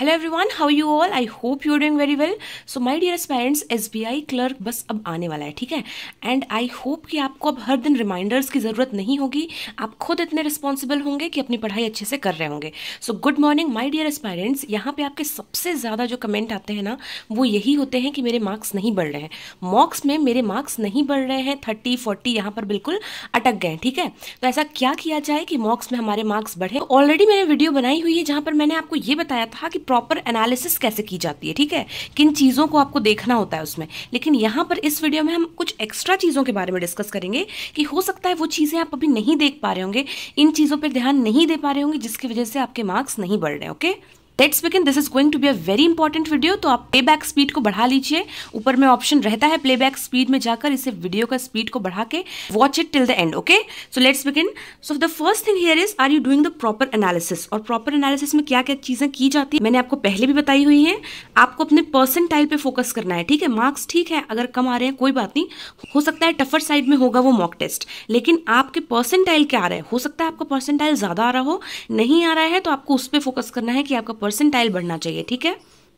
Hello everyone how you all I hope you are doing very well so my dear parents SBI clerk बस अब आने वाला है ठीक है एंड आई होप कि आपको अब हर दिन रिमाइंडर्स की ज़रूरत नहीं होगी आप खुद इतने रिस्पॉन्सिबल होंगे कि अपनी पढ़ाई अच्छे से कर रहे होंगे so good morning my dear parents यहाँ पे आपके सबसे ज़्यादा जो कमेंट आते हैं ना वो यही होते हैं कि मेरे मार्क्स नहीं बढ़ रहे हैं मॉक्स में मेरे मार्क्स नहीं बढ़ रहे हैं थर्टी फोर्टी यहाँ पर बिल्कुल अटक गए ठीक है तो ऐसा क्या किया जाए कि मॉक्स में हमारे मार्क्स बढ़े ऑलरेडी मैंने वीडियो बनाई हुई है जहाँ पर मैंने आपको ये बताया था कि प्रॉपर एनालिसिस कैसे की जाती है ठीक है किन चीज़ों को आपको देखना होता है उसमें लेकिन यहाँ पर इस वीडियो में हम कुछ एक्स्ट्रा चीज़ों के बारे में डिस्कस करेंगे कि हो सकता है वो चीज़ें आप अभी नहीं देख पा रहे होंगे इन चीज़ों पर ध्यान नहीं दे पा रहे होंगे जिसकी वजह से आपके मार्क्स नहीं बढ़ रहे okay let's begin this is going to be a very important video तो आप प्लेबैक स्पीड को बढ़ा लीजिए ऊपर में ऑप्शन रहता है प्लेबैक स्पीड में जाकर इसे वीडियो का स्पीड को बढ़ा के watch it till the end okay so let's begin so the first thing here is are you doing the proper analysis और प्रॉपर एनालिसिस में क्या क्या चीजें की जाती है मैंने आपको पहले भी बताई हुई है आपको अपने पर्सेंटाइल पे फोकस करना है ठीक है मार्क्स ठीक है अगर कम आ रहे हैं कोई बात नहीं हो सकता है टफर साइड में होगा वो मॉक टेस्ट लेकिन आपके पर्सेंटाइल क्या आ रहे हैं हो सकता है आपका पर्सेंटाइल ज्यादा आ रहा हो नहीं आ रहा है तो आपको उस पर फोकस करना है कि आपका परसेंटाइल बढ़ना चाहिए ठीक है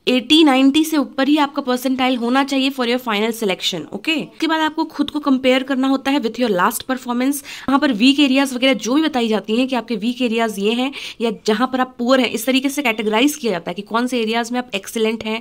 एटी नाइनटी से ऊपर ही आपका परसेंटाइल होना चाहिए for your final selection okay उसके बाद आपको खुद को कंपेयर करना होता है विथ योर लास्ट परफॉर्मेंस वहां पर वीक एरियाज वगैरह जो भी बताई जाती हैं कि आपके वीक एरियाज ये हैं या जहां पर आप पुअर हैं इस तरीके से कैटेगराइज किया जाता है कि कौन से एरियाज में आप एक्सेलेंट हैं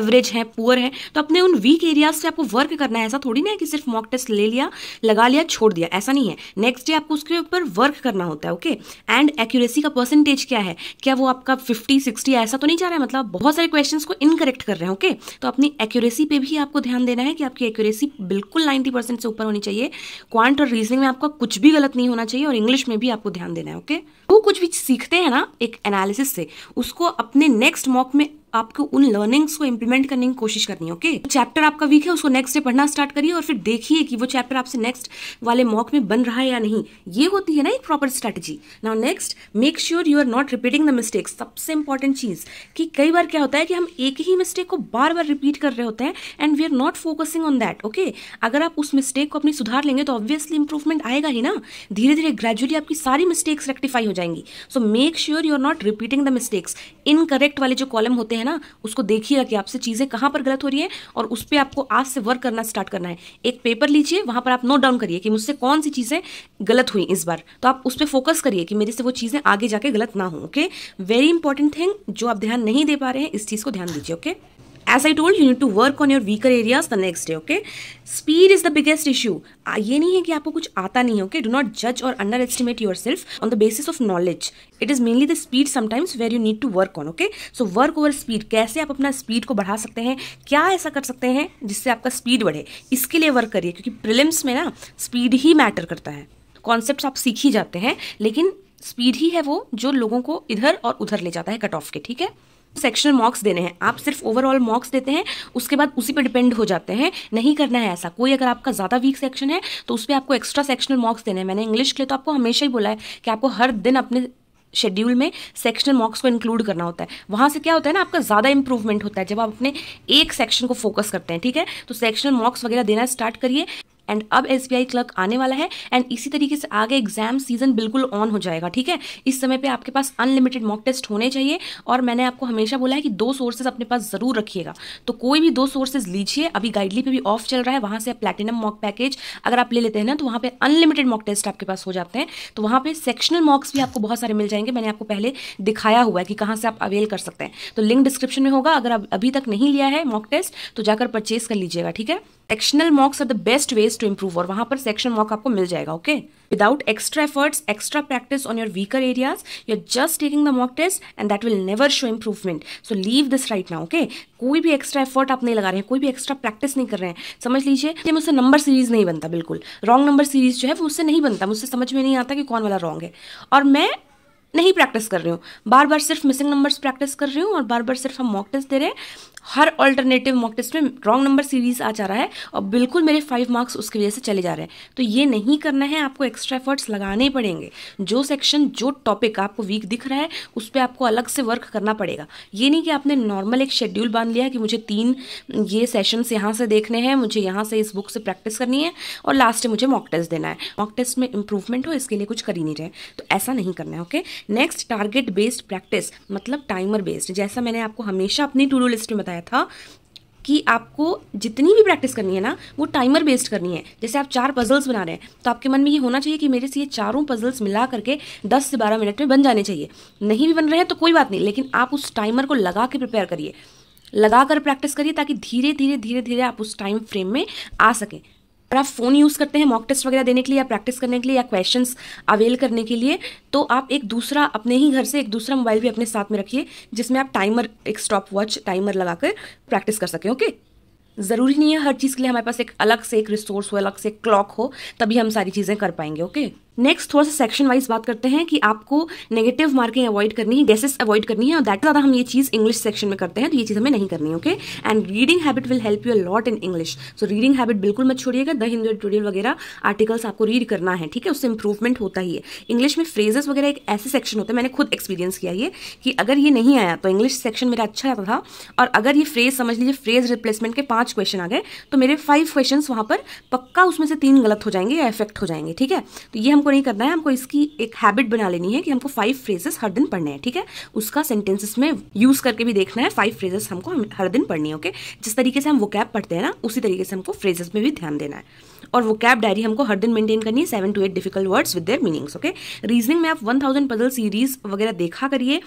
एवरेज हैं पुअर हैं तो अपने उन वीक एरियाज से आपको वर्क करना है ऐसा थोड़ी ना है कि सिर्फ मॉक टेस्ट ले लिया लगा लिया छोड़ दिया ऐसा नहीं है नेक्स्ट डे आपको उसके ऊपर वर्क करना होता है ओके एंड एक्यूरेसी का परसेंटेज क्या है क्या वो आपका फिफ्टी सिक्सटी ऐसा तो नहीं जा रहा है मतलब बहुत सारे क्वेश्चन क्वेश्चंस को इनकरेक्ट कर रहे हैं ओके okay? तो अपनी एक्यूरेसी पे भी आपको ध्यान देना है कि आपकी एक्यूरेसी बिल्कुल 90 परसेंट से ऊपर होनी चाहिए क्वांट और रीजनिंग में आपका कुछ भी गलत नहीं होना चाहिए और इंग्लिश में भी आपको ध्यान देना है ओके okay? वो कुछ भी सीखते हैं ना एक एनालिसिस से उसको अपने नेक्स्ट मॉक में आपको उन लर्निंग्स को इम्प्लीमेंट करने की कोशिश करनी है ओके चैप्टर आपका वीक है उसको नेक्स्ट डे पढ़ना स्टार्ट करिए और फिर देखिए कि वो चैप्टर आपसे नेक्स्ट वाले मॉक में बन रहा है या नहीं ये होती है ना एक proper strategy now next make sure you are not repeating the mistakes सबसे इंपॉर्टेंट चीज़ कि कई बार क्या होता है कि हम एक ही मिस्टेक को बार बार रिपीट कर रहे होते हैं and we are not focusing on that okay अगर आप उस मिस्टेक को अपनी सुधार लेंगे तो ऑब्वियसली इंप्रूवमेंट आएगा ही ना धीरे धीरे ग्रेजुअली आपकी सारी मिस्टेक्स रेक्टिफाई हो जाएंगी so make sure you are not repeating the mistakes incorrect वाले जो कॉलम होते हैं हैं ना उसको देखिएगा कि आपसे चीज़ें कहाँ पर गलत हो रही है और उस पर आपको आज से वर्क करना स्टार्ट करना है एक पेपर लीजिए वहाँ पर आप नोट डाउन करिए कि मुझसे कौन सी चीज़ें गलत हुई इस बार तो आप उस पर फोकस करिए कि मेरे से वो चीज़ें आगे जाके गलत ना हो ओके वेरी इंपॉर्टेंट थिंग जो आप ध्यान नहीं दे पा रहे हैं इस चीज़ को ध्यान दीजिए okay as I told you need to work on your weaker areas the next day okay speed is the biggest issue ये नहीं है कि आपको कुछ आता नहीं है ओके डू नॉट जज और underestimate yourself on the basis of knowledge it is mainly the speed sometimes where you need to work on okay so work over speed कैसे आप अपना स्पीड को बढ़ा सकते हैं क्या ऐसा कर सकते हैं जिससे आपका स्पीड बढ़े इसके लिए वर्क करिए क्योंकि प्रिलिम्स में ना स्पीड ही मैटर करता है कॉन्सेप्ट आप सीख ही जाते हैं लेकिन स्पीड ही है वो जो लोगों को इधर और उधर ले जाता है कट ऑफ के ठीक है सेक्शनल मॉक्स देने हैं आप सिर्फ ओवरऑल मॉक्स देते हैं उसके बाद उसी पर डिपेंड हो जाते हैं नहीं करना है ऐसा कोई अगर आपका ज़्यादा वीक सेक्शन है तो उस पर आपको एक्स्ट्रा सेक्शनल मॉक्स देने हैं मैंने इंग्लिश के लिए तो आपको हमेशा ही बोला है कि आपको हर दिन अपने शेड्यूल में सेक्शनल मॉक्स को इंक्लूड करना होता है वहाँ से क्या होता है ना आपका ज़्यादा इंप्रूवमेंट होता है जब आप अपने एक सेक्शन को फोकस करते हैं ठीक है तो सेक्शनल मॉक्स वगैरह देना स्टार्ट करिए एंड अब एस क्लर्क आने वाला है एंड इसी तरीके से आगे एग्जाम सीजन बिल्कुल ऑन हो जाएगा ठीक है इस समय पर आपके पास अनलिमिटेड मॉक टेस्ट होने चाहिए और मैंने आपको हमेशा बोला है कि दो सोर्सेज अपने पास ज़रूर रखिएगा तो कोई भी दो सोर्सेज लीजिए अभी गाइडली पे भी ऑफ चल रहा है वहां से प्लेटिनम मॉक पैकेज अगर आप ले लेते हैं ना तो वहां पे अनलिमिटेड मॉक टेस्ट आपके पास हो जाते हैं तो वहां पे सेक्शनल मॉक्स भी आपको बहुत सारे मिल जाएंगे मैंने आपको पहले दिखाया हुआ है कि कहां से आप अवेल कर सकते हैं तो लिंक डिस्क्रिप्शन में होगा अगर आप अभी तक नहीं लिया है मॉक टेस्ट तो जाकर परचेज कर लीजिएगा ठीक है sectional mocks are the best ways to improve और वहां पर सेक्शन मॉक आपको मिल जाएगा okay without extra efforts extra practice on your weaker areas you are just taking the mock test and that will never show improvement so leave this right now okay कोई भी extra effort आप नहीं लगा रहे हैं कोई भी extra practice नहीं कर रहे हैं समझ लीजिए कि मुझसे नंबर सीरीज नहीं बनता बिल्कुल रॉन्ग नंबर सीरीज जो है वो मुझसे नहीं बनता मुझसे समझ में नहीं आता कि कौन वाला रॉन्ग है और मैं नहीं प्रैक्टिस कर रही हूँ बार बार सिर्फ मिसिंग नंबर्स प्रैक्टिस कर रही हूँ और बार बार सिर्फ हम मॉक टेस्ट दे रहे हैं हर ऑल्टरनेटिव मॉक टेस्ट में रॉन्ग नंबर सीरीज आ जा रहा है और बिल्कुल मेरे फाइव मार्क्स उसकी वजह से चले जा रहे हैं तो ये नहीं करना है आपको एक्स्ट्रा एफर्ट्स लगाने पड़ेंगे जो सेक्शन जो टॉपिक आपको वीक दिख रहा है उस पर आपको अलग से वर्क करना पड़ेगा ये नहीं कि आपने नॉर्मल एक शेड्यूल बांध लिया कि मुझे तीन ये सेशन यहाँ से देखने हैं मुझे यहाँ से इस बुक से प्रैक्टिस करनी है और लास्ट मुझे मॉक टेस्ट देना है मॉक टेस्ट में इंप्रूवमेंट हो इसके लिए कुछ कर ही नहीं रहे तो ऐसा नहीं करना है okay next target based practice मतलब टाइमर बेस्ड जैसा मैंने आपको हमेशा अपनी टू डू लिस्ट में बताया बताया था कि आपको जितनी भी प्रैक्टिस करनी है ना वो टाइमर बेस्ड करनी है जैसे आप चार पजल्स बना रहे हैं तो आपके मन में ये होना चाहिए कि मेरे से ये चारों पजल्स मिला करके 10 से 12 मिनट में बन जाने चाहिए नहीं भी बन रहे हैं तो कोई बात नहीं लेकिन आप उस टाइमर को लगा के प्रिपेयर करिए लगा कर प्रैक्टिस करिए ताकि धीरे धीरे धीरे धीरे आप उस टाइम फ्रेम में आ सकें अगर आप फ़ोन यूज़ करते हैं मॉक टेस्ट वगैरह देने के लिए या प्रैक्टिस करने के लिए या क्वेश्चन अवेल करने के लिए तो आप एक दूसरा अपने ही घर से एक दूसरा मोबाइल भी अपने साथ में रखिए जिसमें आप टाइमर एक स्टॉप वॉच टाइमर लगाकर प्रैक्टिस कर सकें ओके ज़रूरी नहीं है हर चीज़ के लिए हमारे पास एक अलग से एक रिसोर्स हो अलग से क्लॉक हो तभी हम सारी चीज़ें कर पाएंगे ओके नेक्स्ट थोड़ा सा सेक्शन वाइज बात करते हैं कि आपको नेगेटिव मार्किंग अवॉइड करनी है गैसेस अवॉइड करनी है और दैट ज़्यादा हम ये चीज़ इंग्लिश सेक्शन में करते हैं तो ये चीज़ हमें नहीं करनी है okay and reading habit will help you lot in English so reading habit बिल्कुल मत छोड़िएगा द हिंदू एडिटोरियल वगैरह आर्टिकल्स आपको रीड करना है ठीक है उससे इंप्रूवमेंट होता ही है इंग्लिश में फ्रेजेस वगैरह एक ऐसे सेक्शन होता है मैंने खुद एक्सपीरियंस किया ये कि अगर ये नहीं आया तो इंग्लिश सेक्शन मेरा अच्छा रहता था और अगर ये फ्रेज समझ लीजिए फ्रेज रिप्लेसमेंट के पांच क्वेश्चन आ गए तो मेरे फाइव क्वेश्चन वहाँ पर पक्का उसमें से तीन गलत हो जाएंगे या इफेक्ट हो जाएंगे ठीक है तो ये हम हमको नहीं करना है हमको इसकी एक हैबिट बना लेनी है कि हमको फाइव फ्रेजेस हर दिन पढ़ने हैं ठीक है उसका सेंटेंसेस में यूज करके भी देखना है फाइव फ्रेजेस हमको हर दिन पढ़नी है ओके जिस तरीके से हम वो कैब पढ़ते हैं ना उसी तरीके से हमको फ्रेजेस में भी ध्यान देना है और वो कैब डायरी हमको हर दिन मेंटेन करनी है seven to eight difficult words with their meanings okay reasoning में आप वन थाउजेंड पजल सीरीज वगैरह देखा करिए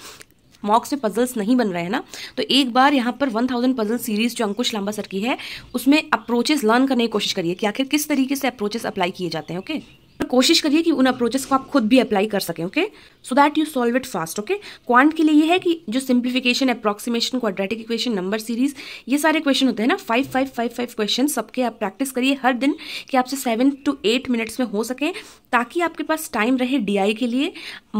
मॉक्स में पजल्स नहीं बन रहे हैं ना तो एक बार यहाँ पर 1000 थाउजेंड पजल सीरीज जो अंकुश लांबा सर की है उसमें अप्रोचेस लर्न करने की कोशिश करिए कि आखिर किस तरीके से अप्रोचेस अप्लाई किए जाते हैं ओके okay? कोशिश करिए कि उन अप्रोचेस को आप खुद भी अप्लाई कर सकें okay so that you solve it fast okay quant के लिए ये है कि जो simplification approximation quadratic equation number series ये सारे क्वेश्चन होते हैं ना five five five five question सबके आप प्रैक्टिस करिए हर दिन कि आपसे सेवन टू एट मिनट्स में हो सकें ताकि आपके पास टाइम रहे डी के लिए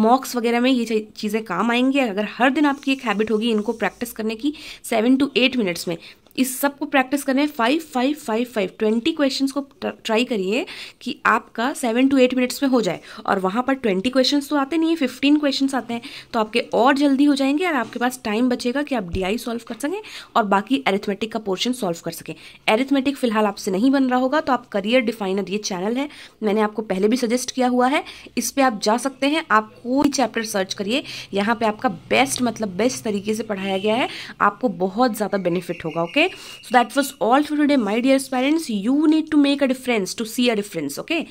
मॉक्स वगैरह में ये चीज़ें काम आएंगी अगर हर दिन आपकी एक हैबिट होगी इनको प्रैक्टिस करने की सेवन टू एट मिनट्स में इस सब को प्रैक्टिस करें five five five five twenty question को ट्राई करिए कि आपका सेवन टू एट मिनट्स में हो जाए और वहाँ पर ट्वेंटी क्वेश्चन तो आते नहीं है फिफ्टीन क्वेश्चन आते हैं तो आपके और जल्दी हो जाएंगे और आपके पास टाइम बचेगा कि आप डी सॉल्व कर सकें और बाकी एरिथमेटिक का पोर्शन सॉल्व कर सकें एरिथमेटिक फिलहाल आपसे नहीं बन रहा होगा तो आप करियर डिफाइनर ये चैनल है मैंने आपको पहले भी सजेस्ट किया हुआ है इस पर आप जा सकते हैं आप कोई चैप्टर सर्च करिए यहाँ पर आपका बेस्ट मतलब बेस्ट तरीके से पढ़ाया गया है आपको बहुत ज़्यादा बेनिफिट होगा okay okay so that was all for today my dear parents you need to make a difference to see a difference okay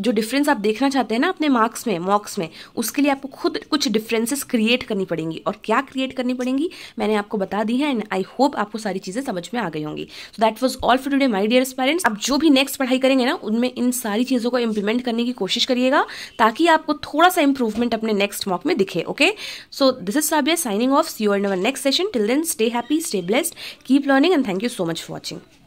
जो डिफरेंस आप देखना चाहते हैं ना अपने मार्क्स में मॉक्स में उसके लिए आपको खुद कुछ डिफरेंसेस क्रिएट करनी पड़ेंगी और क्या क्रिएट करनी पड़ेंगी मैंने आपको बता दी है एंड आई होप आपको सारी चीज़ें समझ में आ गई होंगी so that was all for today my dear parents आप जो भी नेक्स्ट पढ़ाई करेंगे ना उनमें इन सारी चीज़ों को इम्प्लीमेंट करने की कोशिश करिएगा ताकि आपको थोड़ा सा इंप्रूवमेंट अपने नेक्स्ट मॉक में दिखे okay so this is Sabiya signing off see in our next session till then stay happy stay blessed keep learning and thank you so much for watching